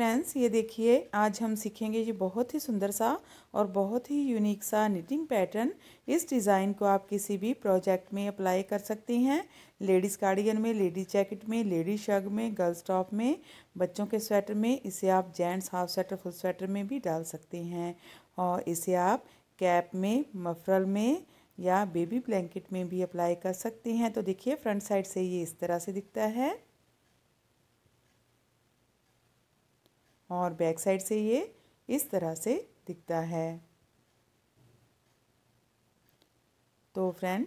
Friends ये देखिए आज हम सीखेंगे ये बहुत ही सुंदर सा और बहुत ही यूनिक सा निटिंग पैटर्न इस डिज़ाइन को आप किसी भी प्रोजेक्ट में अप्लाई कर सकती हैं लेडीज़ कार्डिगन में लेडीज़ जैकेट में लेडीज़ शर्ग में गर्ल्स टॉप में बच्चों के स्वेटर में इसे आप gents half sweater full sweater में भी डाल सकते हैं और इसे आप कैप में मफरल में या बेबी ब्लैंकेट में भी अप्लाई कर सकते हैं तो देखिए फ्रंट साइड से ये इस तरह से दिखता है और बैक साइड से ये इस तरह से दिखता है तो फ्रेंड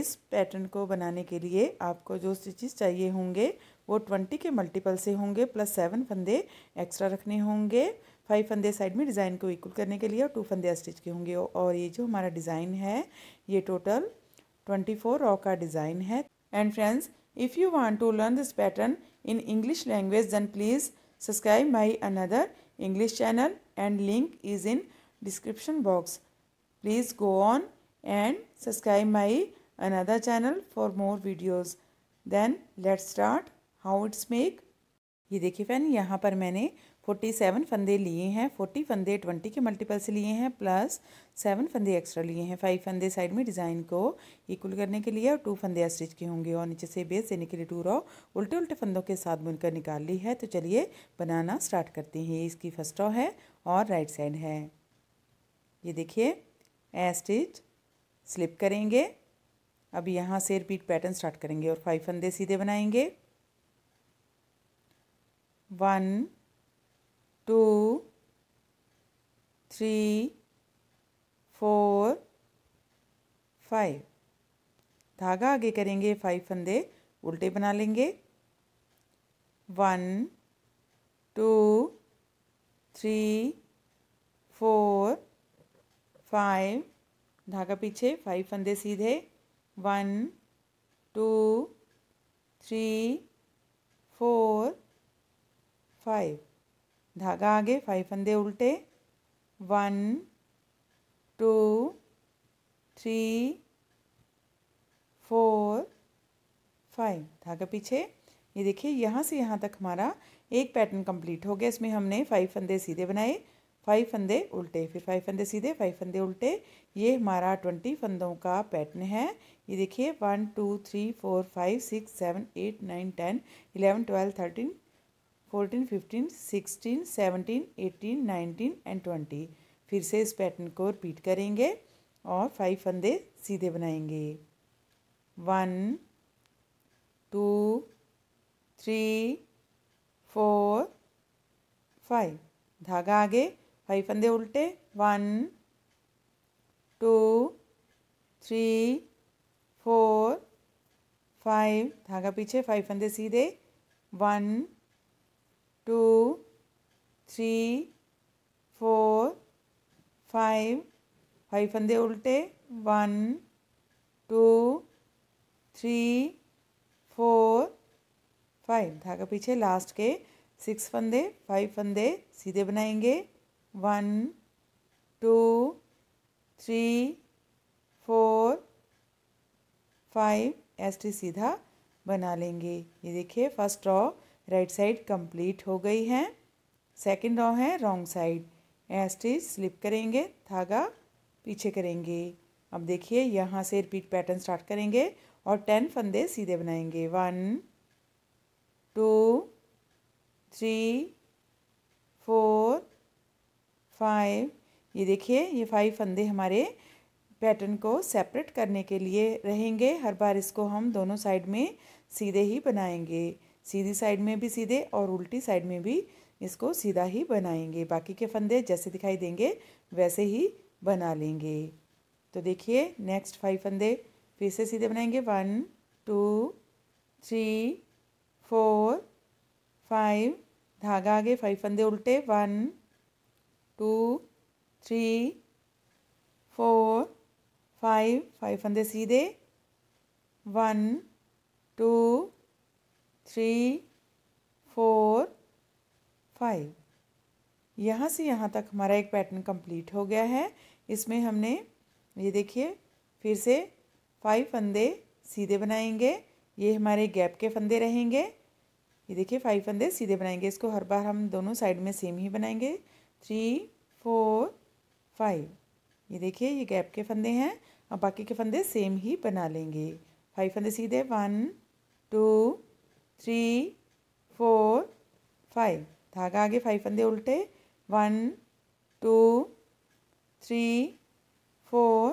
इस पैटर्न को बनाने के लिए आपको जो स्टिचेस चाहिए होंगे वो ट्वेंटी के मल्टीपल से होंगे प्लस सेवन फंदे एक्स्ट्रा रखने होंगे फाइव फंदे साइड में डिज़ाइन को इक्वल करने के लिए और टू फंदे स्टिच के होंगे और ये जो हमारा डिज़ाइन है ये टोटल ट्वेंटी फोर रॉ का डिज़ाइन है and friends if you want to learn this pattern in English language then please subscribe my another English channel and link is in description box. Please go on and subscribe my another channel for more videos. Then let's start how it's make. ये देखिए fan यहाँ पर मैंने forty seven फंदे लिए हैं forty फंदे twenty के मल्टीपल से लिए हैं प्लस सेवन फंदे एक्स्ट्रा लिए हैं फाइव फंदे साइड में डिज़ाइन को इक्वल करने के लिए और टू फंदे स्टिच के होंगे और नीचे से बेस देने के लिए टू रॉ उल्टे उल्टे फंदों के साथ बुनकर निकाल ली है तो चलिए बनाना स्टार्ट करते हैं इसकी फर्स्ट रॉ है और राइट साइड है ये देखिए ए स्टिच स्लिप करेंगे अब यहाँ से रिपीट पैटर्न स्टार्ट करेंगे और फाइव फंदे सीधे बनाएंगे one two three four five धागा आगे करेंगे फाइव फंदे उल्टे बना लेंगे one two three four five धागा पीछे फाइव फंदे सीधे one two three four five धागा आगे फाइव फंदे उल्टे one two three four five धागा पीछे ये देखिए यहाँ से यहाँ तक हमारा एक पैटर्न कंप्लीट हो गया इसमें हमने फाइव फंदे सीधे बनाए फाइव फंदे उल्टे फिर फाइव फंदे सीधे फाइव फंदे उल्टे ये हमारा ट्वेंटी फंदों का पैटर्न है ये देखिए one two three four five six seven eight nine ten eleven twelve thirteen fourteen fifteen sixteen seventeen eighteen nineteen and twenty फिर से इस पैटर्न को रिपीट करेंगे और फाइव फंदे सीधे बनाएंगे one two three four five धागा आगे फाइव फंदे उल्टे one two three four five धागा पीछे फाइव फंदे सीधे one two, three, four, five, five फंदे उल्टे one two three four five धागा पीछे लास्ट के सिक्स फंदे फाइव फंदे सीधे बनाएंगे one two three four five S T सीधा बना लेंगे ये देखिए first row right side complete हो गई है सेकंड रॉ है रॉन्ग साइड एस्टिज स्लिप करेंगे धागा पीछे करेंगे अब देखिए यहाँ से रिपीट पैटर्न स्टार्ट करेंगे और टेन फंदे सीधे बनाएंगे one two three four five ये देखिए ये फाइव फंदे हमारे पैटर्न को सेपरेट करने के लिए रहेंगे हर बार इसको हम दोनों साइड में सीधे ही बनाएंगे सीधी साइड में भी सीधे और उल्टी साइड में भी इसको सीधा ही बनाएंगे बाकी के फंदे जैसे दिखाई देंगे वैसे ही बना लेंगे तो देखिए नेक्स्ट फाइव फंदे फिर से सीधे बनाएंगे one two three four five धागा आगे फाइव फंदे उल्टे one two three four five five फंदे सीधे one two three four five यहाँ से यहाँ तक हमारा एक पैटर्न कंप्लीट हो गया है इसमें हमने ये देखिए फिर से फाइव फंदे सीधे बनाएंगे ये हमारे गैप के फंदे रहेंगे ये देखिए फाइव फंदे सीधे बनाएंगे इसको हर बार हम दोनों साइड में सेम ही बनाएंगे थ्री फोर फाइव ये देखिए ये गैप के फंदे हैं और बाकी के फंदे सेम ही बना लेंगे फाइव फंदे सीधे one two three four five धागा आगे फाइव फंदे उल्टे one two three four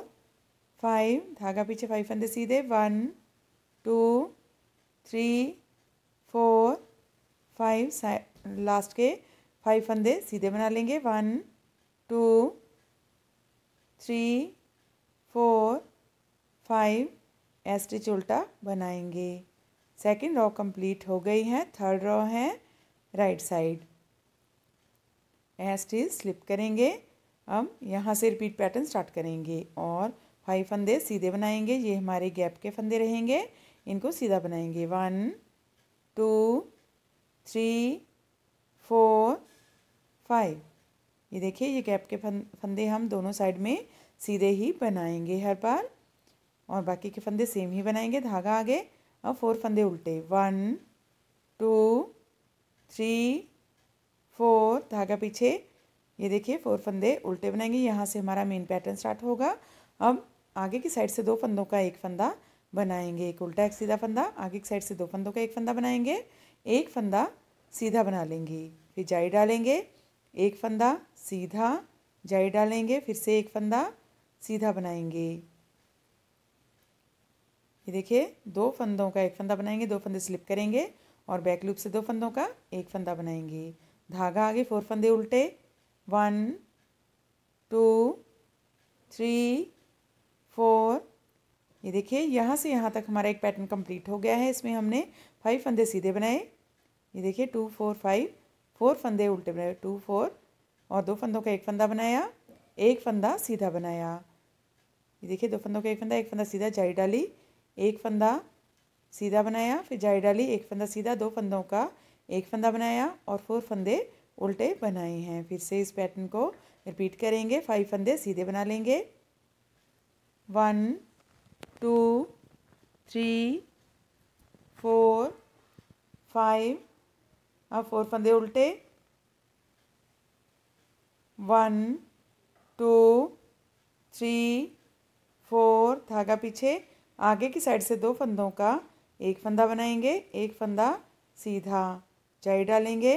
five धागा पीछे फाइव फंदे सीधे one two three four five last के फाइव फंदे सीधे बना लेंगे one two three four five a stitch उल्टा बनाएंगे सेकेंड रॉ कंप्लीट हो गई है थर्ड रॉ है right side stitch slip करेंगे हम यहाँ से रिपीट पैटर्न स्टार्ट करेंगे और फाइव फंदे सीधे बनाएंगे ये हमारे गैप के फंदे रहेंगे इनको सीधा बनाएंगे one two three four five ये देखिए ये गैप के फंदे हम दोनों साइड में सीधे ही बनाएंगे हर बार और बाकी के फंदे सेम ही बनाएंगे धागा आगे अब फोर फंदे उल्टे वन टू थ्री फोर धागा पीछे ये देखिए फोर फंदे उल्टे बनाएंगे यहाँ से हमारा मेन पैटर्न स्टार्ट होगा अब आगे की साइड से दो फंदों का एक फंदा बनाएंगे एक उल्टा एक सीधा फंदा आगे की साइड से दो फंदों का एक फंदा बनाएंगे एक फंदा सीधा बना लेंगे फिर जाई डालेंगे एक फंदा सीधा जाई डालेंगे फिर से एक फंदा सीधा बनाएंगे ये देखिए दो फंदों का एक फंदा बनाएंगे दो फंदे स्लिप करेंगे और बैक लूप से दो फंदों का एक फंदा बनाएंगे धागा आगे फोर फंदे उल्टे वन टू थ्री फोर ये देखिए यहाँ से यहाँ तक हमारा एक पैटर्न कंप्लीट हो गया है इसमें हमने फाइव फंदे सीधे बनाए ये देखिए टू फोर फाइव फोर फंदे उल्टे बनाए टू फोर और दो फंदों का एक फंदा बनाया एक फंदा सीधा बनाया ये देखिए दो फंदों का एक फंदा एक फंदा सीधा जाई डाली एक फंदा सीधा बनाया फिर जाई डाली एक फंदा सीधा दो फंदों का एक फंदा बनाया और फोर फंदे उल्टे बनाए हैं फिर से इस पैटर्न को रिपीट करेंगे फाइव फंदे सीधे बना लेंगे one two three four five अब फोर फंदे उल्टे वन टू थ्री फोर धागा पीछे आगे की साइड से दो फंदों का एक फंदा बनाएंगे एक फंदा सीधा जाई डालेंगे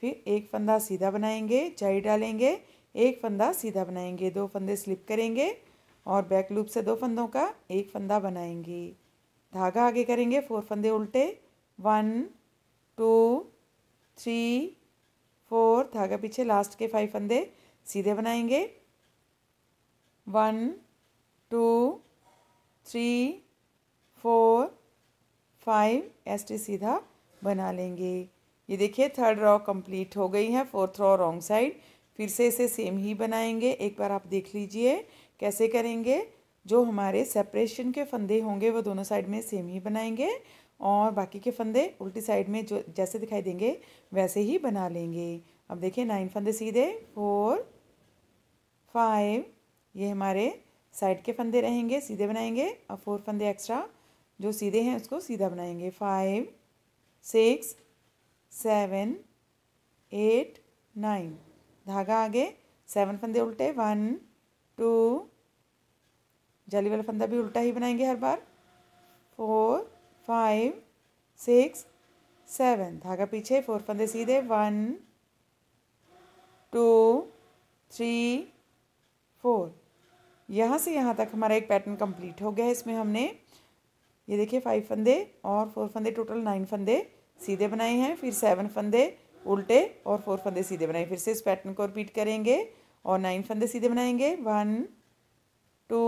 फिर एक फंदा सीधा बनाएंगे जाई डालेंगे एक फंदा सीधा बनाएंगे दो फंदे स्लिप करेंगे और बैक लूप से दो फंदों का एक फंदा बनाएंगे धागा आगे करेंगे फोर फंदे उल्टे वन टू थ्री फोर धागा पीछे लास्ट के फाइव फंदे सीधे बनाएंगे one two three four five S T सीधा बना लेंगे ये देखिए थर्ड रॉ कंप्लीट हो गई है फोर्थ रॉ रॉन्ग साइड फिर से इसे सेम ही बनाएंगे एक बार आप देख लीजिए कैसे करेंगे जो हमारे सेपरेशन के फंदे होंगे वो दोनों साइड में सेम ही बनाएंगे और बाकी के फंदे उल्टी साइड में जो जैसे दिखाई देंगे वैसे ही बना लेंगे अब देखिए नाइन फंदे सीधे फोर फाइव ये हमारे साइड के फंदे रहेंगे सीधे बनाएंगे और फोर फंदे एक्स्ट्रा जो सीधे हैं उसको सीधा बनाएंगे five six seven eight nine धागा आगे सेवन फंदे उल्टे वन टू जाली वाला फंदा भी उल्टा ही बनाएंगे हर बार फोर फाइव सिक्स सेवन धागा पीछे फोर फंदे सीधे वन टू थ्री फोर यहाँ से यहाँ तक हमारा एक पैटर्न कंप्लीट हो गया है इसमें हमने ये देखिए फाइव फंदे और फोर फंदे टोटल नाइन फंदे सीधे बनाए हैं फिर सेवन फंदे उल्टे और फोर फंदे सीधे बनाए फिर से इस पैटर्न को रिपीट करेंगे और नाइन फंदे सीधे बनाएंगे one two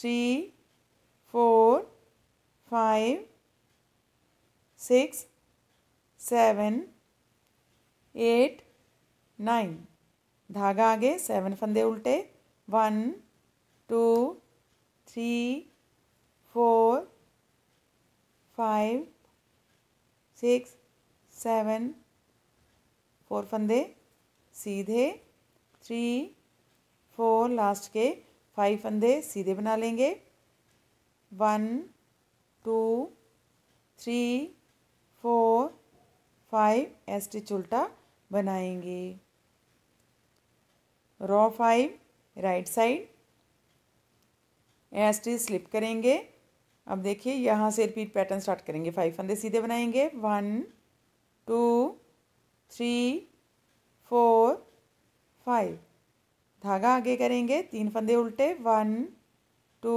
three four five six seven eight nine धागा आगे सेवन फंदे उल्टे one two three four five six seven four फंदे सीधे थ्री फोर लास्ट के फाइव फंदे सीधे बना लेंगे one two three four five S उल्टा बनाएंगे row five right side S T slip करेंगे अब देखिए यहाँ से रिपीट पैटर्न स्टार्ट करेंगे फाइव फंदे सीधे बनाएंगे one two three four five धागा आगे करेंगे तीन फंदे उल्टे वन टू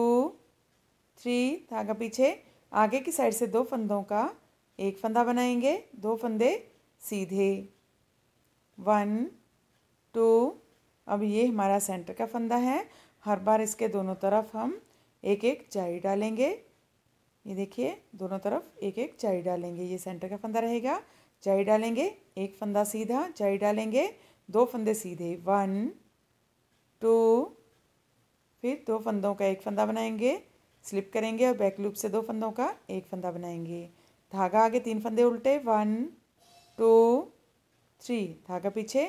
थ्री धागा पीछे आगे की साइड से दो फंदों का एक फंदा बनाएंगे दो फंदे सीधे वन टू अब ये हमारा सेंटर का फंदा है हर बार इसके दोनों तरफ हम एक एक चाई डालेंगे ये देखिए दोनों तरफ एक एक चाई डालेंगे ये सेंटर का फंदा रहेगा चाई डालेंगे एक फंदा सीधा चाई डालेंगे दो फंदे सीधे वन टू फिर दो फंदों का एक फंदा बनाएंगे स्लिप करेंगे और बैक लूप से दो फंदों का एक फंदा बनाएंगे धागा आगे तीन फंदे उल्टे वन टू थ्री धागा पीछे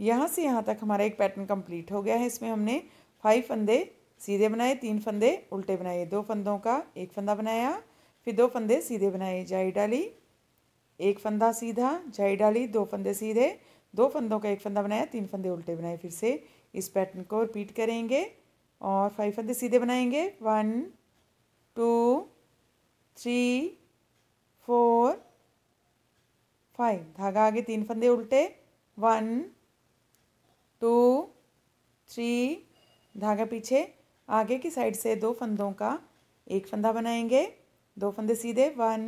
यहाँ से यहाँ तक हमारा एक पैटर्न कंप्लीट हो गया है इसमें हमने फाइव फंदे सीधे बनाए तीन फंदे उल्टे बनाए दो फंदों का एक फंदा बनाया फिर दो फंदे सीधे बनाए जाई डाली एक फंदा सीधा जाई डाली दो फंदे सीधे दो फंदों का एक फंदा बनाया तीन फंदे उल्टे बनाए फिर से इस पैटर्न को रिपीट करेंगे और फाइव फंदे सीधे बनाएंगे one two three four five धागा आगे तीन फंदे उल्टे वन टू थ्री धागा पीछे आगे की साइड से दो फंदों का एक फंदा बनाएंगे दो फंदे सीधे वन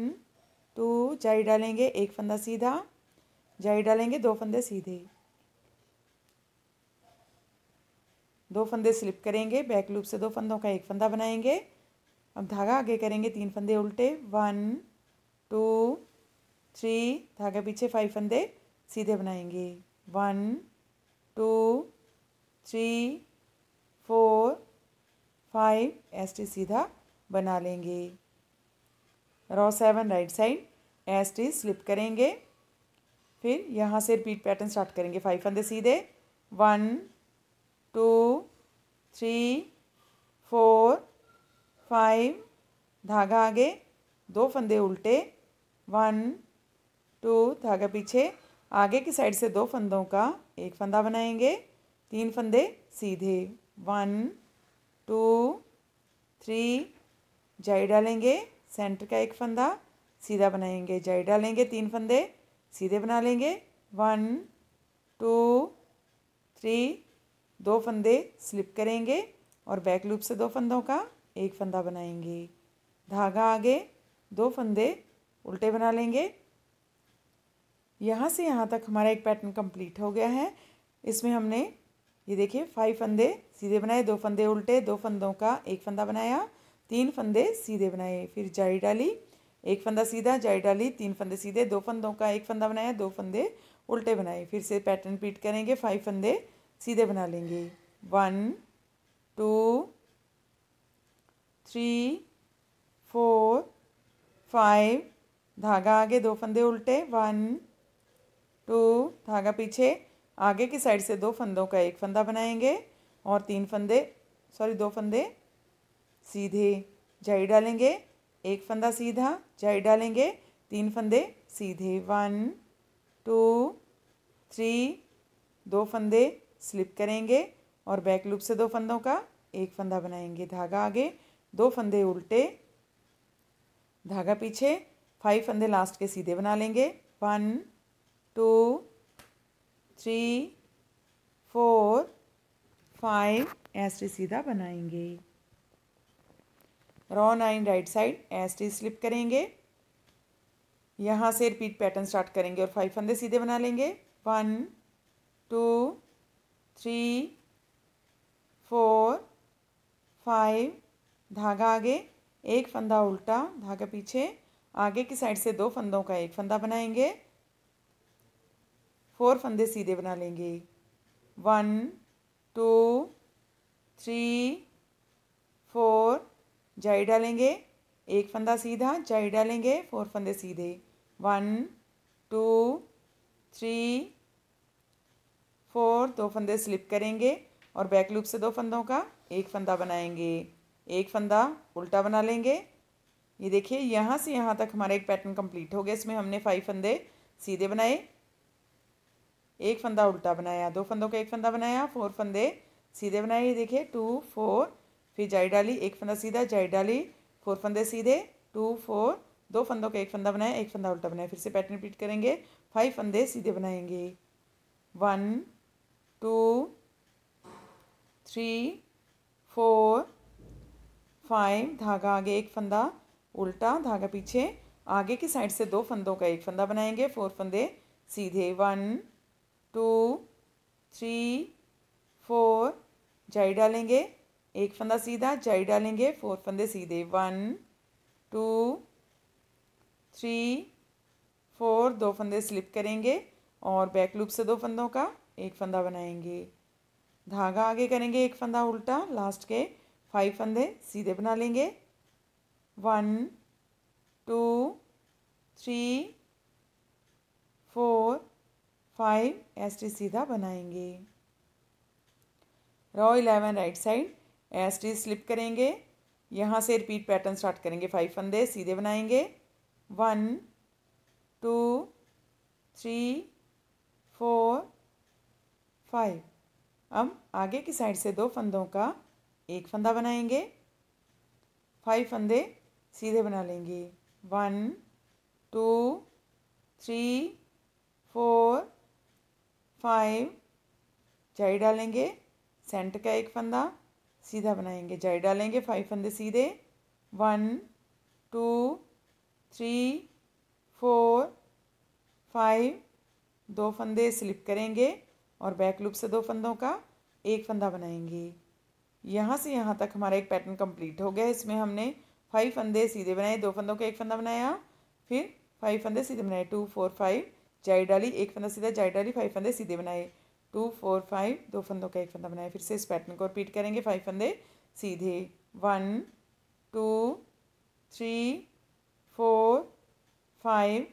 टू जाई डालेंगे एक फंदा सीधा जाई डालेंगे दो फंदे सीधे दो फंदे स्लिप करेंगे बैक लूप से दो फंदों का एक फंदा बनाएंगे अब धागा आगे करेंगे तीन फंदे उल्टे वन टू थ्री धागे पीछे फाइव फंदे सीधे बनाएंगे one two three four five S T सीधा बना लेंगे row seven right side S T slip करेंगे फिर यहाँ से रिपीट पैटर्न स्टार्ट करेंगे फाइव फंदे सीधे one two three four five धागा आगे दो फंदे उल्टे वन टू धागा पीछे आगे की साइड से दो फंदों का एक फंदा बनाएंगे तीन फंदे सीधे वन टू थ्री जाई डालेंगे सेंटर का एक फंदा सीधा बनाएंगे जाई डालेंगे तीन फंदे सीधे बना लेंगे वन टू थ्री दो फंदे स्लिप करेंगे और बैक लूप से दो फंदों का एक फंदा बनाएंगे धागा आगे दो फंदे उल्टे बना लेंगे यहाँ से यहाँ तक हमारा एक पैटर्न कंप्लीट हो गया है इसमें हमने ये देखिए फाइव फंदे सीधे बनाए दो फंदे उल्टे दो फंदों का एक फंदा बनाया तीन फंदे सीधे बनाए फिर जाई डाली एक फंदा सीधा जाई डाली तीन फंदे सीधे दो फंदों का एक फंदा बनाया दो फंदे उल्टे बनाए फिर से पैटर्न रिपीट करेंगे फाइव फंदे सीधे बना लेंगे one two three four five धागा आगे दो फंदे उल्टे वन तो धागा पीछे आगे की साइड से दो फंदों का एक फंदा बनाएंगे और तीन फंदे सॉरी दो फंदे सीधे जाई डालेंगे एक फंदा सीधा जाई डालेंगे तीन फंदे सीधे वन टू थ्री दो फंदे स्लिप करेंगे और बैक लूप से दो फंदों का एक फंदा बनाएंगे धागा आगे दो फंदे उल्टे धागा पीछे फाइव फंदे लास्ट के सीधे बना लेंगे one two three four five S T सीधा बनाएंगे row nine right side S T slip करेंगे यहाँ से रिपीट पैटर्न स्टार्ट करेंगे और फाइव फंदे सीधे बना लेंगे one two three four five धागा आगे एक फंदा उल्टा धागा पीछे आगे की साइड से दो फंदों का एक फंदा बनाएंगे फोर फंदे सीधे बना लेंगे वन टू थ्री फोर जाई डालेंगे एक फंदा सीधा जाई डालेंगे फोर फंदे सीधे वन टू थ्री फोर दो फंदे स्लिप करेंगे और बैक लूप से दो फंदों का एक फंदा बनाएंगे एक फंदा उल्टा बना लेंगे ये देखिए यहाँ से यहाँ तक हमारा एक पैटर्न कंप्लीट हो गया इसमें हमने फाइव फंदे सीधे बनाए एक फंदा उल्टा बनाया दो फंदों का एक फंदा बनाया फोर फंदे सीधे बनाए ये देखिए टू फोर फिर जाई डाली एक फंदा सीधा जाई डाली फोर फंदे सीधे टू फोर दो फंदों का एक फंदा बनाया एक फंदा उल्टा बनाया फिर से पैटर्न रिपीट करेंगे फाइव फंदे सीधे बनाएंगे one two three four five धागा आगे एक फंदा उल्टा धागा पीछे आगे की साइड से दो फंदों का एक फंदा बनाएंगे फोर फंदे सीधे वन टू थ्री फोर जाई डालेंगे एक फंदा सीधा जाई डालेंगे फोर फंदे सीधे वन टू थ्री फोर दो फंदे स्लिप करेंगे और बैक लूप से दो फंदों का एक फंदा बनाएंगे धागा आगे करेंगे एक फंदा उल्टा लास्ट के फाइव फंदे सीधे बना लेंगे one two three four five S T सीधा बनाएंगे row eleven right side S T slip करेंगे यहाँ से रिपीट पैटर्न स्टार्ट करेंगे फाइव फंदे सीधे बनाएंगे one two three four five अब आगे की साइड से दो फंदों का एक फंदा बनाएंगे फाइव फंदे सीधे बना लेंगे one two three four five जाई डालेंगे सेंट का एक फंदा सीधा बनाएंगे जाई डालेंगे फाइव फंदे सीधे one two three four five दो फंदे स्लिप करेंगे और बैक लूप से दो फंदों का एक फंदा बनाएंगे यहाँ से यहाँ तक हमारा एक पैटर्न कंप्लीट हो गया इसमें हमने फाइव फंदे सीधे बनाए दो फंदों का एक फंदा बनाया फिर फाइव फंदे सीधे बनाए टू फोर फाइव जाई डाली एक फंदा सीधा जाई डाली फाइव फंदे सीधे बनाए टू फोर फाइव दो फंदों का एक फंदा बनाया फिर से इस पैटर्न को रिपीट करेंगे फाइव फंदे सीधे one two three four five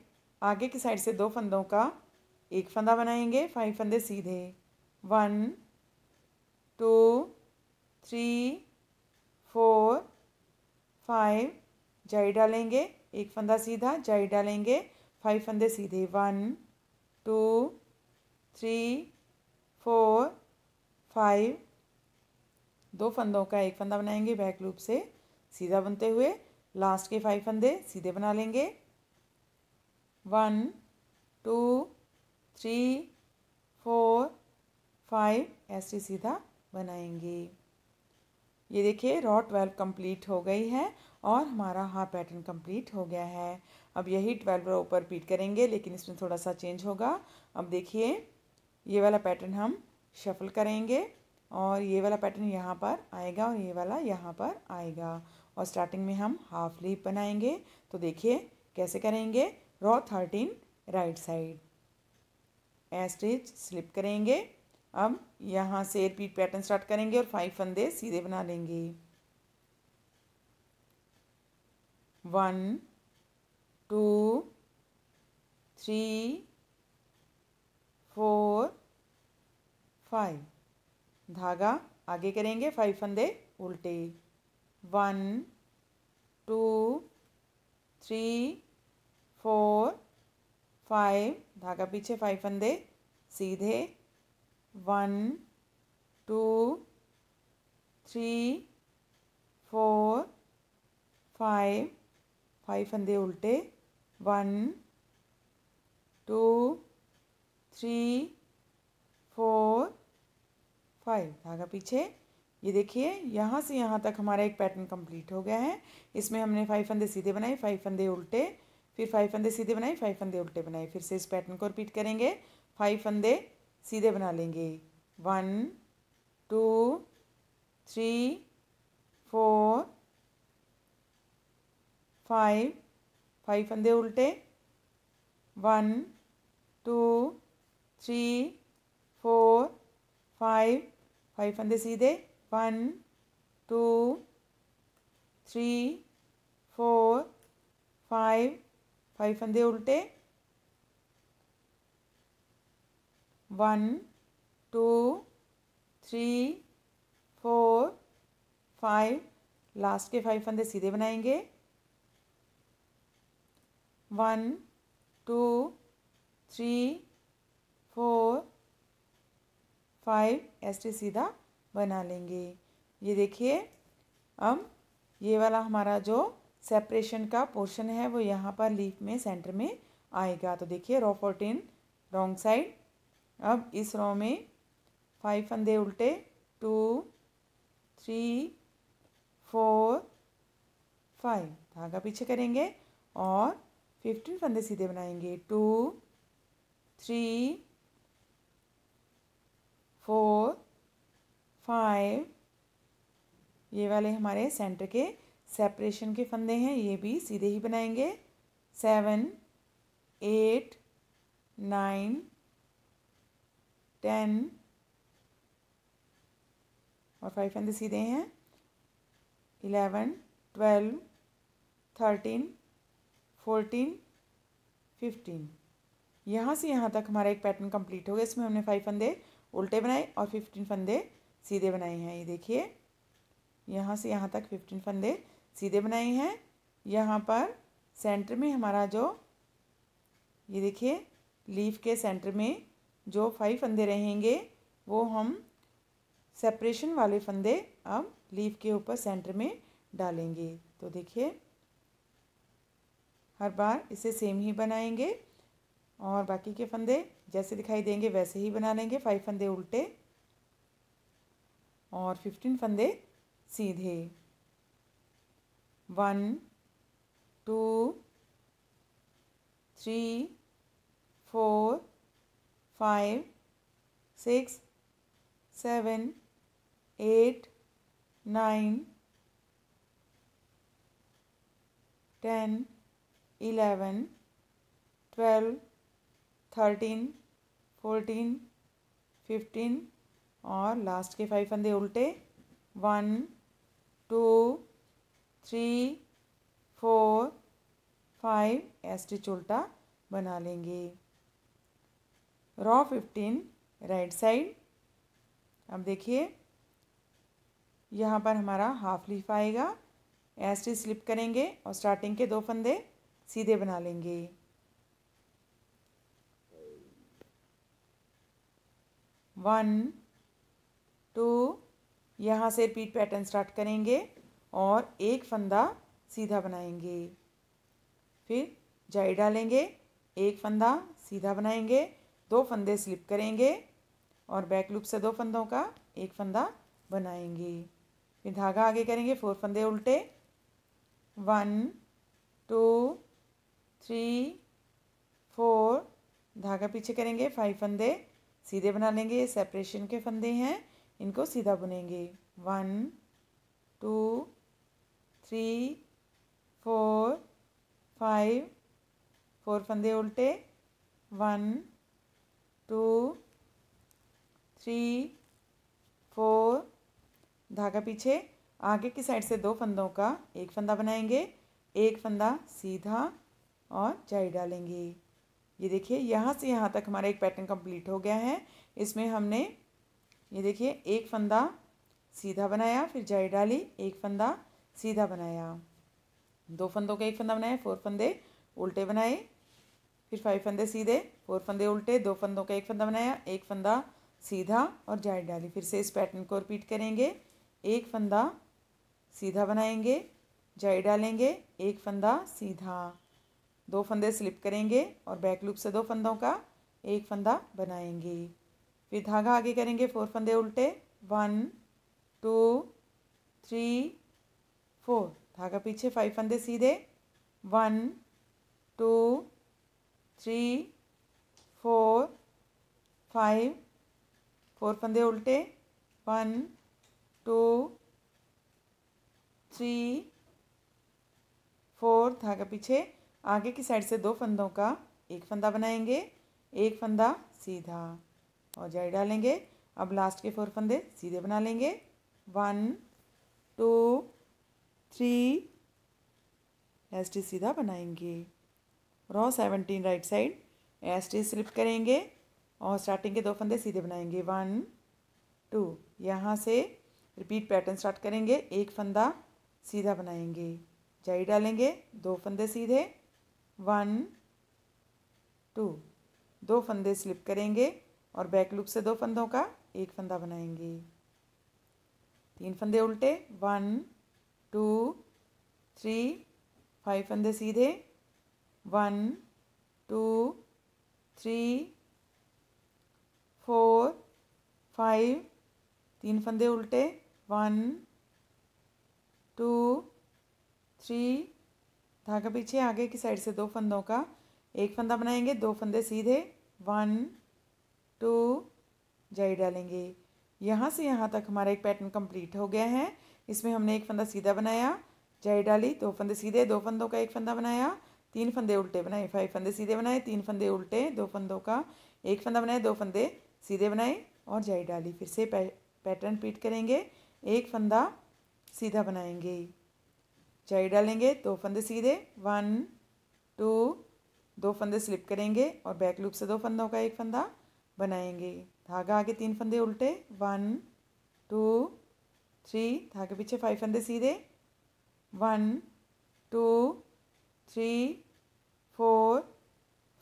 आगे की साइड से दो फंदों का एक फंदा बनाएंगे फाइव फंदे सीधे one two three four five जाई डालेंगे एक फंदा सीधा जाई डालेंगे फाइव फंदे सीधे one two three four five दो फंदों का एक फंदा बनाएंगे बैक लूप से सीधा बनते हुए लास्ट के फाइव फंदे सीधे बना लेंगे one two three four five ऐसे सीधा बनाएंगे ये देखिए रॉ ट्वेल्व कंप्लीट हो गई है और हमारा हाफ पैटर्न कंप्लीट हो गया है अब यही ट्वेल्व रो पर रिपीट करेंगे लेकिन इसमें थोड़ा सा चेंज होगा अब देखिए ये वाला पैटर्न हम शफल करेंगे और ये वाला पैटर्न यहाँ पर आएगा और ये वाला यहाँ पर आएगा और स्टार्टिंग में हम हाफ लीप बनाएंगे तो देखिए कैसे करेंगे row thirteen right side a stitch slip करेंगे अब यहाँ से रिपीट पैटर्न स्टार्ट करेंगे और फाइव फंदे सीधे बना लेंगे one two three four five धागा आगे करेंगे फाइव फंदे उल्टे one two three four five धागा पीछे फाइव फंदे सीधे one two three four five five फंदे उल्टे one two three four five धागा पीछे ये देखिए यहाँ से यहाँ तक हमारा एक पैटर्न कंप्लीट हो गया है इसमें हमने फाइव फंदे सीधे बनाए फाइव फंदे उल्टे फिर फाइव फंदे सीधे बनाए फाइव फंदे उल्टे बनाए फिर से इस पैटर्न को रिपीट करेंगे फाइव फंदे सीधे बना लेंगे one two three four five five फंदे उल्टे one two three four five five फंदे सीधे one two three four five five फंदे उल्टे one two three four five last के फाइव फंदे सीधे बनाएंगे one two three four five ऐसे सीधा बना लेंगे ये देखिए अब ये वाला हमारा जो सेपरेशन का पोर्शन है वो यहाँ पर लीफ में सेंटर में आएगा तो देखिए रो फोर्टीन रॉन्ग साइड अब इस रो में फाइव फंदे उल्टे टू थ्री फोर फाइव धागा पीछे करेंगे और फिफ्टीन फंदे सीधे बनाएंगे टू थ्री फोर फाइव ये वाले हमारे सेंटर के सेपरेशन के फंदे हैं ये भी सीधे ही बनाएंगे सेवन एट नाइन टेन और फाइव फंदे सीधे हैं eleven twelve thirteen fourteen fifteen यहाँ से यहाँ तक हमारा एक पैटर्न कंप्लीट हो गया इसमें हमने फाइव फंदे उल्टे बनाए और फिफ्टीन फंदे सीधे बनाए हैं ये देखिए यहाँ से यहाँ तक फिफ्टीन फंदे सीधे बनाए हैं यहाँ पर सेंटर में हमारा जो ये देखिए लीफ के सेंटर में जो फाइव फंदे रहेंगे वो हम सेपरेशन वाले फंदे अब लीफ के ऊपर सेंटर में डालेंगे तो देखिए हर बार इसे सेम ही बनाएंगे और बाकी के फंदे जैसे दिखाई देंगे वैसे ही बना लेंगे फाइव फंदे उल्टे और फिफ्टीन फंदे सीधे one two three four five six seven eight nine ten eleven twelve thirteen fourteen fifteen और लास्ट के फाइव फंदे उल्टे one two three four five a stitch उल्टा बना लेंगे रॉ फिफ्टीन राइट साइड अब देखिए यहाँ पर हमारा हाफ लीफ आएगा एस्टिच स्लिप करेंगे और स्टार्टिंग के दो फंदे सीधे बना लेंगे वन टू यहाँ से रिपीट पैटर्न स्टार्ट करेंगे और एक फंदा सीधा बनाएंगे फिर जाई डालेंगे एक फंदा सीधा बनाएंगे दो फंदे स्लिप करेंगे और बैक लूप से दो फंदों का एक फंदा बनाएंगे फिर धागा आगे करेंगे फोर फंदे उल्टे वन टू थ्री फोर धागा पीछे करेंगे फाइव फंदे सीधे बना लेंगे सेपरेशन के फंदे हैं इनको सीधा बुनेंगे one two three four five four फंदे उल्टे वन टू थ्री फोर धागा पीछे आगे की साइड से दो फंदों का एक फंदा बनाएंगे एक फंदा सीधा और जाई डालेंगे ये देखिए यहाँ से यहाँ तक हमारा एक पैटर्न कंप्लीट हो गया है इसमें हमने ये देखिए एक फंदा सीधा बनाया फिर जाई डाली एक फंदा सीधा बनाया दो फंदों का एक फंदा बनाया फोर फंदे उल्टे बनाए फिर फाइव फंदे सीधे फोर फंदे उल्टे दो फंदों का एक फंदा बनाया एक फंदा सीधा और जाई डाली फिर से इस पैटर्न को रिपीट करेंगे एक फंदा सीधा बनाएंगे जाई डालेंगे एक फंदा सीधा दो फंदे स्लिप करेंगे और बैक लूप से दो फंदों का एक फंदा बनाएंगे फिर धागा आगे करेंगे फोर फंदे उल्टे वन टू थ्री फोर धागा पीछे फाइव फंदे सीधे one two three four five four फंदे उल्टे वन टू थ्री फोर धागा पीछे आगे की साइड से दो फंदों का एक फंदा बनाएंगे एक फंदा सीधा और जाई डालेंगे अब लास्ट के फोर फंदे सीधे बना लेंगे one two three S T सीधा बनाएंगे row seventeen right side S T slip करेंगे और स्टार्टिंग के दो फंदे सीधे बनाएंगे वन टू यहाँ से रिपीट पैटर्न स्टार्ट करेंगे एक फंदा सीधा बनाएंगे जाई डालेंगे दो फंदे सीधे वन टू दो फंदे स्लिप करेंगे और बैक लूप से दो फंदों का एक फंदा बनाएंगे तीन फंदे उल्टे वन टू थ्री फाइव फंदे सीधे one two three four five तीन फंदे उल्टे वन टू थ्री धागा पीछे आगे की साइड से दो फंदों का एक फंदा बनाएंगे दो फंदे सीधे वन टू जाई डालेंगे यहाँ से यहाँ तक हमारा एक पैटर्न कंप्लीट हो गया है इसमें हमने एक फंदा सीधा बनाया जाई डाली दो फंदे सीधे दो फंदों का एक फंदा बनाया तीन फंदे उल्टे बनाए फाइव फंदे सीधे बनाए तीन फंदे उल्टे दो फंदों का एक फंदा बनाया दो फंदे सीधे बनाए और जाई डाली फिर से पैटर्न रिपीट करेंगे एक फंदा सीधा बनाएंगे चाई डालेंगे दो फंदे सीधे वन टू दो फंदे स्लिप करेंगे और बैक लूप से दो फंदों का एक फंदा बनाएंगे धागा आगे तीन फंदे उल्टे वन टू थ्री धागे पीछे फाइव फंदे सीधे one two three four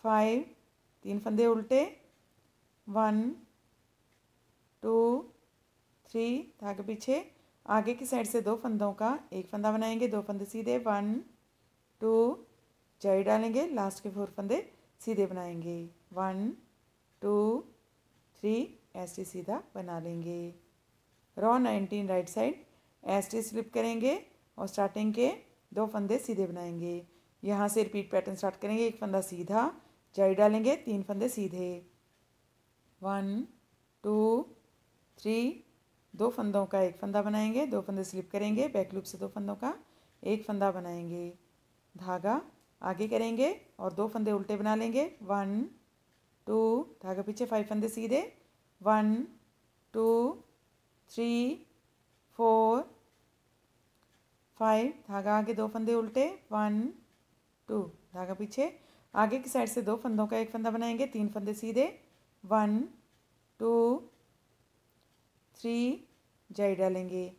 five तीन फंदे उल्टे वन टू थ्री धागे पीछे आगे की साइड से दो फंदों का एक फंदा बनाएंगे दो फंदे सीधे वन टू जड़ी डालेंगे लास्ट के फोर फंदे सीधे बनाएंगे one two three S T सीधा बना लेंगे row nineteen right side S T slip करेंगे और स्टार्टिंग के दो फंदे सीधे बनाएंगे यहाँ से रिपीट पैटर्न स्टार्ट करेंगे एक फंदा सीधा जड़ी डालेंगे तीन फंदे सीधे वन टू थ्री दो फंदों का एक फंदा बनाएंगे दो फंदे स्लिप करेंगे बैक लूप से दो फंदों का एक फंदा बनाएंगे धागा आगे करेंगे और दो फंदे उल्टे बना लेंगे वन टू धागा पीछे फाइव फंदे सीधे one two three four five धागा आगे दो फंदे उल्टे वन टू धागा पीछे आगे की साइड से दो फंदों का एक फंदा बनाएंगे तीन फंदे सीधे वन टू थ्री जाई डालेंगे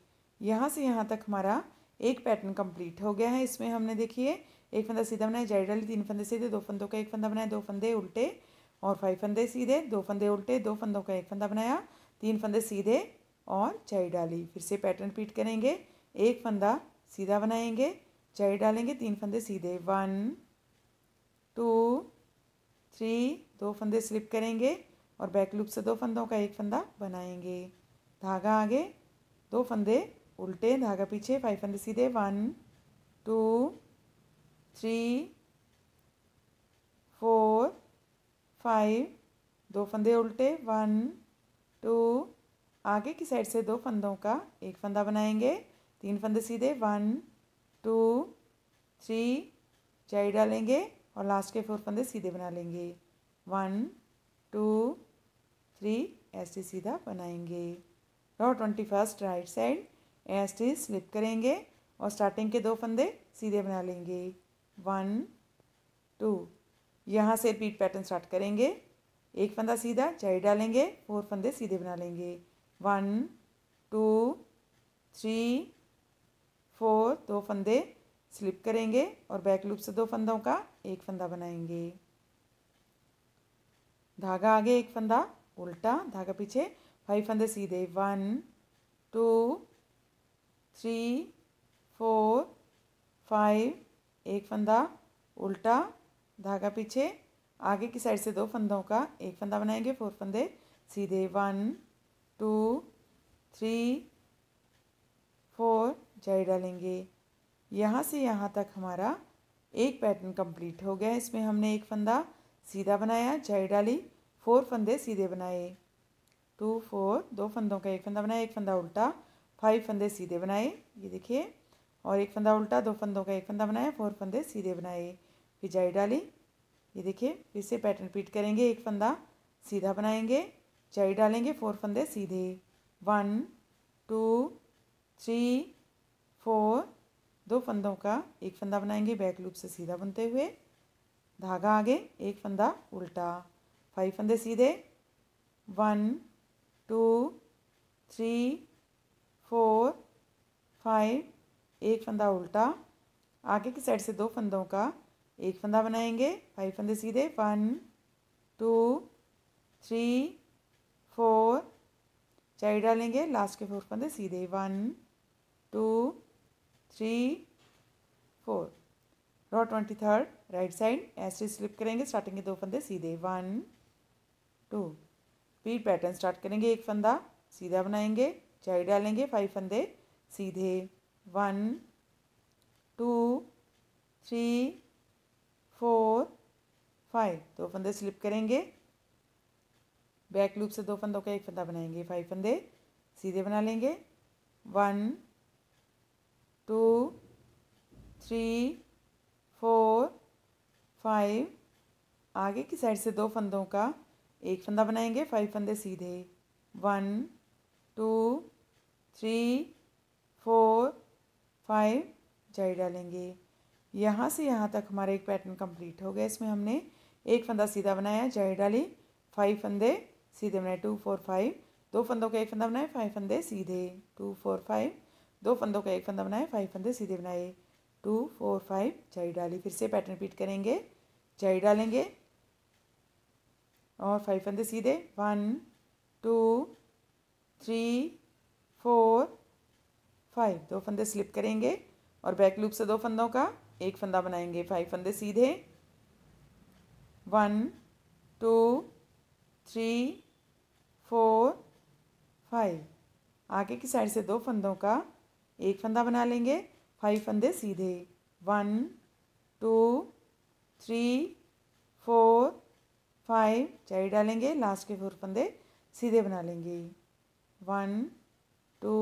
यहाँ से यहाँ तक हमारा एक पैटर्न कंप्लीट हो गया है इसमें हमने देखिए एक फंदा सीधा बनाया जाई डाली तीन फंदे सीधे दो फंदों का एक फंदा बनाया दो फंदे उल्टे और फाइव फंदे सीधे दो फंदे उल्टे दो फंदों का एक फंदा बनाया तीन फंदे सीधे और जाई डाली फिर से पैटर्न रिपीट करेंगे एक फंदा सीधा बनाएंगे चाई डालेंगे तीन फंदे सीधे वन टू थ्री दो फंदे स्लिप करेंगे और बैक लूप से दो फंदों का एक फंदा बनाएंगे धागा आगे दो फंदे उल्टे धागा पीछे फाइव फंदे सीधे one two three four five दो फंदे उल्टे वन टू आगे की साइड से दो फंदों का एक फंदा बनाएंगे तीन फंदे सीधे वन टू थ्री चाई डालेंगे और लास्ट के फोर फंदे सीधे बना लेंगे वन टू थ्री ऐसे सीधा बनाएंगे row twenty first right side S T slip करेंगे और स्टार्टिंग के दो फंदे सीधे बना लेंगे वन टू यहाँ से रिपीट पैटर्न स्टार्ट करेंगे एक फंदा सीधा जाई डालेंगे फोर फंदे सीधे बना लेंगे वन टू थ्री फोर दो फंदे स्लिप करेंगे और बैक लूप से दो फंदों का एक फंदा बनाएंगे धागा आगे एक फंदा उल्टा धागा पीछे ಫೈವ್ ಅಂದರೆ ಸೀದೆ one two three four five एक फंदा उल्टा धागा पीछे आगे की साइड से दो फंदों का एक फंदा बनाएंगे फोर फंदे सीधे वन टू थ्री फोर जाई डालेंगे यहाँ से यहाँ तक हमारा एक पैटर्न कंप्लीट हो गया इसमें हमने एक फंदा सीधा बनाया जाई डाली फोर फंदे सीधे बनाए टू फोर दो फंदों का एक फंदा बनाया एक फंदा उल्टा फाइव फंदे सीधे बनाए ये देखिए और एक फंदा उल्टा दो फंदों का एक फंदा बनाया फोर फंदे सीधे बनाए फिर जाई डाली ये देखिए फिर से पैटर्न रिपीट करेंगे एक फंदा सीधा बनाएंगे जाई डालेंगे फोर फंदे सीधे वन टू थ्री फोर दो फंदों का एक फंदा बनाएंगे बैक लूप से सीधा बनते हुए धागा आगे एक फंदा उल्टा फाइव फंदे सीधे one two three four five एक फंदा उल्टा आगे की साइड से दो फंदों का एक फंदा बनाएंगे फाइव फंदे सीधे वन टू थ्री फोर चाई डालेंगे लास्ट के फोर फंदे सीधे one two three four row twenty third right side ऐसे स्लिप करेंगे स्टार्टिंग के दो फंदे सीधे वन टू फिर पैटर्न स्टार्ट करेंगे एक फंदा सीधा बनाएंगे चाई डालेंगे फाइव फंदे सीधे one two three four five दो फंदे स्लिप करेंगे बैक लूप से दो फंदों का एक फंदा बनाएंगे फाइव फंदे सीधे बना लेंगे one two three four five आगे की साइड से दो फंदों का एक फंदा बनाएंगे फाइव फंदे सीधे one two three four five जाई डालेंगे यहाँ से यहाँ तक हमारा एक पैटर्न कंप्लीट हो गया इसमें हमने एक फंदा सीधा बनाया जाई डाली फाइव फंदे सीधे बनाए टू फोर फाइव दो फंदों का एक फंदा बनाए फाइव फंदे सीधे टू फोर फाइव दो फंदों का एक फंदा बनाए फाइव फंदे सीधे बनाए टू फोर फाइव जाई डाली फिर से पैटर्न रिपीट करेंगे जाई डालेंगे और फाइव फंदे सीधे one two three four five दो फंदे स्लिप करेंगे और बैक लूप से दो फंदों का एक फंदा बनाएंगे फाइव फंदे सीधे one two three four five आगे की साइड से दो फंदों का एक फंदा बना लेंगे फाइव फंदे सीधे one two three four five चाई डालेंगे लास्ट के फोर फंदे सीधे बना लेंगे वन टू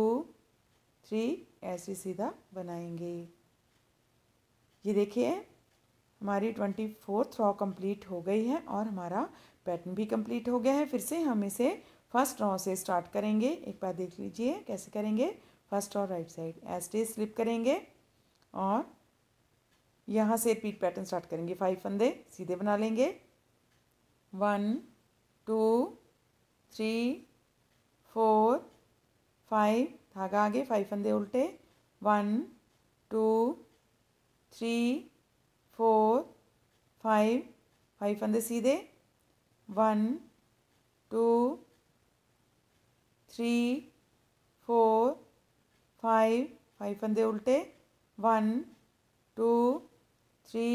थ्री ऐसे सीधा बनाएंगे ये देखिए हमारी ट्वेंटी फोर्थ रॉ कंप्लीट हो गई है और हमारा पैटर्न भी कंप्लीट हो गया है फिर से हम इसे फर्स्ट रॉ से स्टार्ट करेंगे एक बार देख लीजिए कैसे करेंगे फर्स्ट और राइट साइड एस्टे स्लिप करेंगे और यहाँ से रिपीट पैटर्न स्टार्ट करेंगे फाइव फंदे सीधे बना लेंगे one two three four five धागा आगे फाइव फंदे उल्टे one two three four five five फंदे सीधे one two three four five five फंदे उल्टे one two three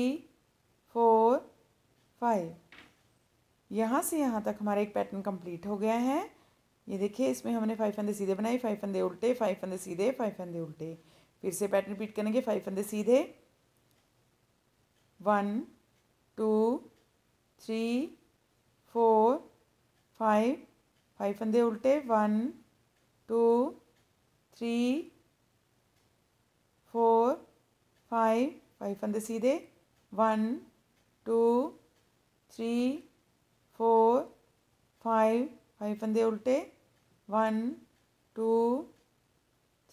four five यहाँ से यहाँ तक हमारा एक पैटर्न कंप्लीट हो गया है ये देखिए इसमें हमने फाइव फंदे सीधे बनाए फाइव फंदे उल्टे फाइव फंदे सीधे फाइव फंदे उल्टे फिर से पैटर्न रिपीट करेंगे फाइव फंदे सीधे one two three four five five फंदे उल्टे one two three four five five फंदे सीधे one two three four five five फंदे उल्टे one two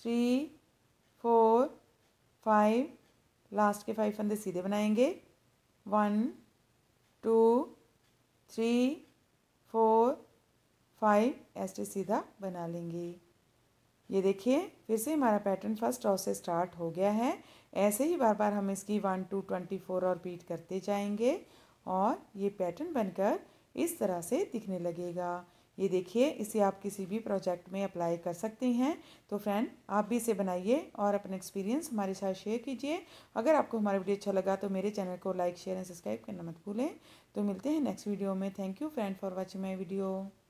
three four five last के फाइव फंदे सीधे बनाएंगे one two three four five ऐसे सीधा बना लेंगे ये देखिए फिर से हमारा पैटर्न फर्स्ट रॉ से स्टार्ट हो गया है ऐसे ही बार बार हम इसकी वन टू ट्वेंटी फोर और रिपीट करते जाएंगे और ये पैटर्न बनकर इस तरह से दिखने लगेगा ये देखिए इसे आप किसी भी प्रोजेक्ट में अप्लाई कर सकते हैं तो फ्रेंड आप भी इसे बनाइए और अपना एक्सपीरियंस हमारे साथ शेयर कीजिए अगर आपको हमारा वीडियो अच्छा लगा तो मेरे चैनल को लाइक शेयर एंड सब्सक्राइब करना मत भूलें तो मिलते हैं नेक्स्ट वीडियो में thank you friend for watching my video